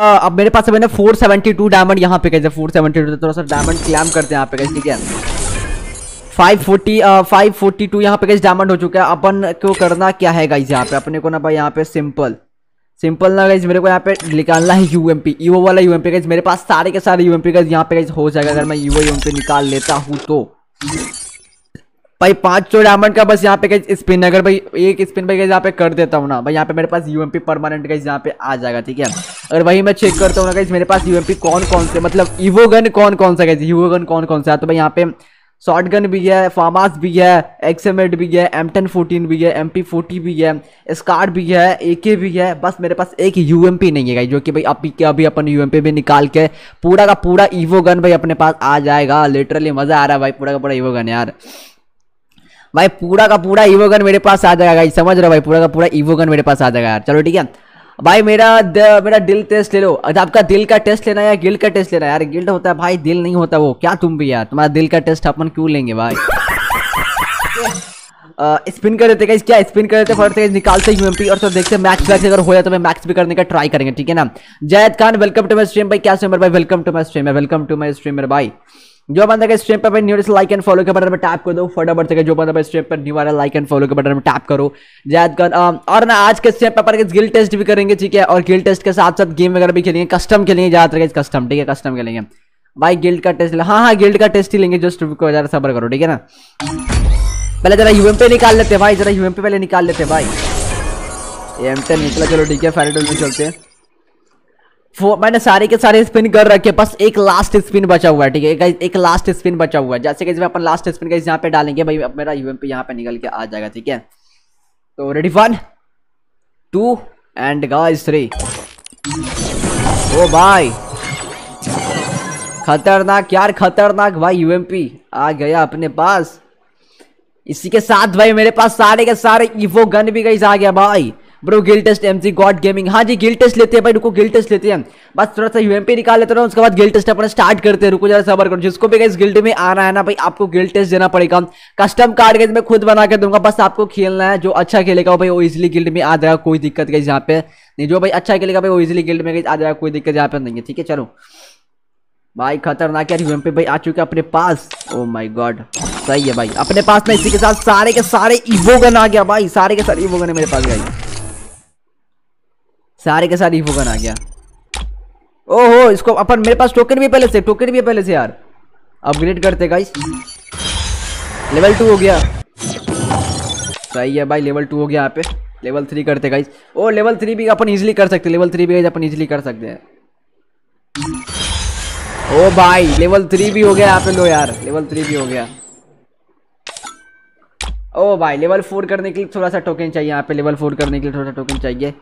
Uh, अब मेरे पास मैंने 472 डायमंड यहाँ पे कैसे 472 तो थोड़ा सा डायमंड क्लैम करते हैं यहाँ पे कैसे ठीक है 540 फाइव फोर्टी टू यहाँ पे कैसे डायमंड हो चुका है अपन को करना क्या है गाइज यहाँ पे अपने को ना भाई यहाँ पे सिंपल सिंपल ना गाइज मेरे को यहाँ पे निकालना है यू एम पी ईओ वाला यू एम पी गाइज मेरे पास सारे के सारे यू एम पी गाइज यहाँ पे गाइज हो जाएगा अगर मैं यू यू एम पी निकाल लेता हूँ तो भाई पाँच सौ डायमंड का बस यहाँ पे गई स्पिन अगर भाई एक स्पिन भाई यहाँ पे कर देता हूँ ना भाई यहाँ पे मेरे पास पी परमानेंट गई यहाँ पे आ जाएगा ठीक है अगर वही मैं चेक करता हूँ ना मेरे पास पी कौन कौन से मतलब ईवो गन कौन कौन सा गई यूवो गन कौन कौन सा तो भाई यहाँ पे शॉर्ट गन भी है फार्मास भी है एक्सएमएड भी है एम टेन फोर्टीन भी है एम पी फोर्टी भी है स्कार भी है ए के भी है बस मेरे पास एक यू एम पी नहीं है जो कि भाई अभी के अभी अपन यू एम पी भी निकाल के पूरा का पूरा ईवो गन भाई अपने पास आ जाएगा लिटरली मज़ा आ रहा है भाई पूरा का पूरा ईवो गन यार भाई पूरा का पूरा ईवोगन मेरे पास आ जाएगा भाई समझ रहे हो भाई पूरा का पूरा ईवोगन मेरे पास आ जाएगा यार चलो ठीक है भाई मेरा द, मेरा दिल टेस्ट ले लो अच्छा, आपका दिल का टेस्ट लेना है या गिल का टेस्ट लेना है यार गिल्ड होता है भाई दिल नहीं होता वो क्या तुम भी यार तुम्हारा दिल का टेस्ट अपन क्यों लेंगे भाई स्पिन कर देते क्या स्पिन कर देते फटाफट निकालते यूएमपी और तो देखते मैक्स वैक्स अगर हो जाए तो मैं मैक्स भी करने का ट्राई करेंगे ठीक है ना Zaid Khan welcome to my stream भाई क्या स्ट्रीम भाई welcome to my stream welcome to my stream भाई जो बंदा का स्ट्रीम पर न्यू लाइक एंड फॉलो के बटन पर टैप कर दो फटाफट से जो बंदा स्ट्रीम पर न्यू वाला लाइक एंड फॉलो के बटन पर टैप करो जैद कर और ना आज के स्ट्रीम के गिल टेस्ट भी करेंगे ठीक है और गिल टेस्ट के साथ साथ गेम वगैरह भी खेलेंगे कस्टम खेलेंगे ज्यादातर कस्टम ठीक है कस्टम खेलेंगे भाई गिल्ड का टेस्ट हाँ हाँ गिल्ड का टेस्ट ही लेंगे जो जस्ट को ज्यादा सबर करो ठीक है ना पहले जरा यूएम पे निकाल लेते भाई जरा यूएम पे पहले निकाल लेते भाई एम निकला चलो ठीक है फायर में चलते हैं फोर मैंने सारे के सारे स्पिन कर रखे बस एक लास्ट स्पिन बचा हुआ है ठीक है एक लास्ट स्पिन बचा हुआ है जैसे कि अपन लास्ट स्पिन का यहाँ पे डालेंगे भाई अब मेरा यूएमपी यहाँ पे निकल के आ जाएगा ठीक है तो ready one two and guys three ओ भाई खतरनाक यार खतरनाक भाई यूएमपी आ गया अपने पास इसी के साथ भाई मेरे पास सारे के सारे इवो गन भी गई आ गया भाई bro guild test M C god gaming हाँ जी गिल टेस्ट लेते हैं भाई रुको गिल टेस्ट लेते हैं बस थोड़ा सा यूएमपी निकाल लेते हैं उसके बाद गिल टेस्ट अपना स्टार्ट करते हैं रुको जरा सबर करो जिसको भी इस गिल्ड में आना है ना भाई आपको गिल टेस्ट देना पड़ेगा कस्टम कार्ड गेज मैं खुद बना के दूंगा बस आपको खेलना है जो अच्छा खेलेगा भाई वो इजिली गिल्ड में आ जाएगा कोई दिक्कत गई यहाँ पे नहीं जो भाई अच्छा खेलेगा भाई वो इजिली गिल्ड में आ जाएगा कोई दिक्कत यहाँ पे नहीं है ठीक है चलो भाई खतरनाक यार यूएम भाई आ चुके अपने पास ओ माय गॉड सही है भाई अपने पास में इसी के साथ सारे के सारे गन आ गया भाई सारे के सारे इवोगन गन मेरे पास गई सारे के सारे ईफो आ गया ओहो इसको अपन मेरे पास टोकन भी पहले से टोकन भी पहले से यार अपग्रेड करते गाइस लेवल टू हो गया सही है भाई लेवल टू हो गया यहाँ पे लेवल थ्री करते गाइस ओ लेवल थ्री भी अपन इजीली कर सकते लेवल थ्री भी अपन इजीली कर सकते हैं ओ भाई लेवल थ्री भी हो गया यहाँ पे लो यार लेवल थ्री भी हो गया ओ भाई लेवल फोर करने के लिए थोड़ा सा टोकन चाहिए यहाँ पे लेवल फोर करने के लिए थोड़ा सा टोकन चाहिए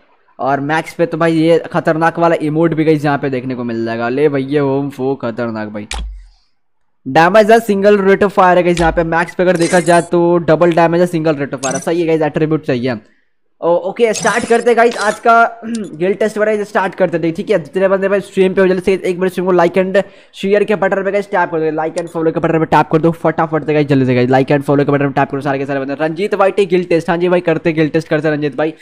और मैक्स पे तो भाई ये खतरनाक वाला इमोट भी गई जहाँ पे देखने को मिल जाएगा ले भैया होम फो खतरनाक भाई डैमेज है सिंगल रेट ऑफ फायर है गई यहाँ पे मैक्स पे अगर देखा जाए तो डबल डैमेज है सिंगल रेट ऑफ फायर सही है गाइज एट्रीब्यूट चाहिए ओ, ओके स्टार्ट करते गाइस आज का गिल टेस्ट वगैरह स्टार्ट करते थे ठीक है जितने बंदे भाई स्ट्रीम पे हो जल्दी से एक बार स्ट्रीम को लाइक एंड शेयर के बटन पे गाइज टैप कर दो लाइक एंड फॉलो के बटन पे टैप कर दो फटाफट से गाइज जल्दी से गाइज लाइक एंड फॉलो के बटन पे टैप करो सारे के सारे बंदे रंजीत भाई टे गिल टेस्ट हाँ जी भाई करते गिल टेस्ट करते रंजीत भाई